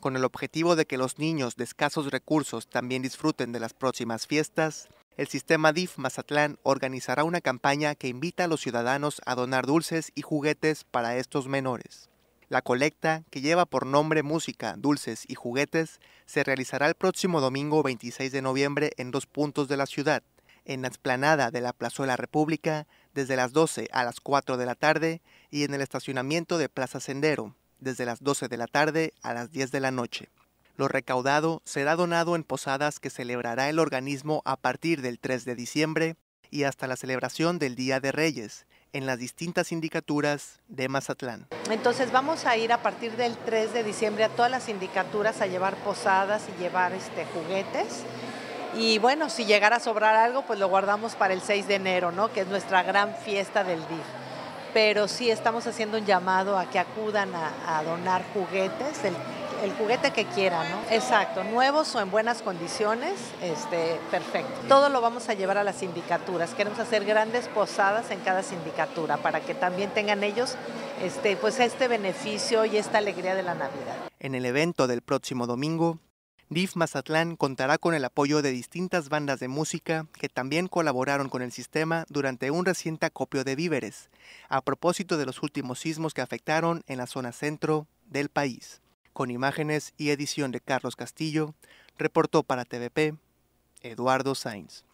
Con el objetivo de que los niños de escasos recursos también disfruten de las próximas fiestas, el sistema DIF Mazatlán organizará una campaña que invita a los ciudadanos a donar dulces y juguetes para estos menores. La colecta, que lleva por nombre Música, Dulces y Juguetes, se realizará el próximo domingo 26 de noviembre en dos puntos de la ciudad, en la explanada de la Plazuela República desde las 12 a las 4 de la tarde y en el estacionamiento de Plaza Sendero, desde las 12 de la tarde a las 10 de la noche. Lo recaudado será donado en posadas que celebrará el organismo a partir del 3 de diciembre y hasta la celebración del Día de Reyes en las distintas sindicaturas de Mazatlán. Entonces vamos a ir a partir del 3 de diciembre a todas las sindicaturas a llevar posadas y llevar este, juguetes. Y bueno, si llegara a sobrar algo, pues lo guardamos para el 6 de enero, ¿no? que es nuestra gran fiesta del día pero sí estamos haciendo un llamado a que acudan a, donar juguetes, el, juguete que quieran, ¿no? Exacto, nuevos o en buenas condiciones, este, perfecto. Todo lo vamos a llevar a las sindicaturas, queremos hacer grandes posadas en cada sindicatura para que también tengan ellos este, pues este beneficio y esta alegría de la Navidad. En el evento del próximo domingo, DIF Mazatlán contará con el apoyo de distintas bandas de música que también colaboraron con el sistema durante un reciente acopio de víveres, a propósito de los últimos sismos que afectaron en la zona centro del país. Con imágenes y edición de Carlos Castillo, reportó para TVP Eduardo Sainz.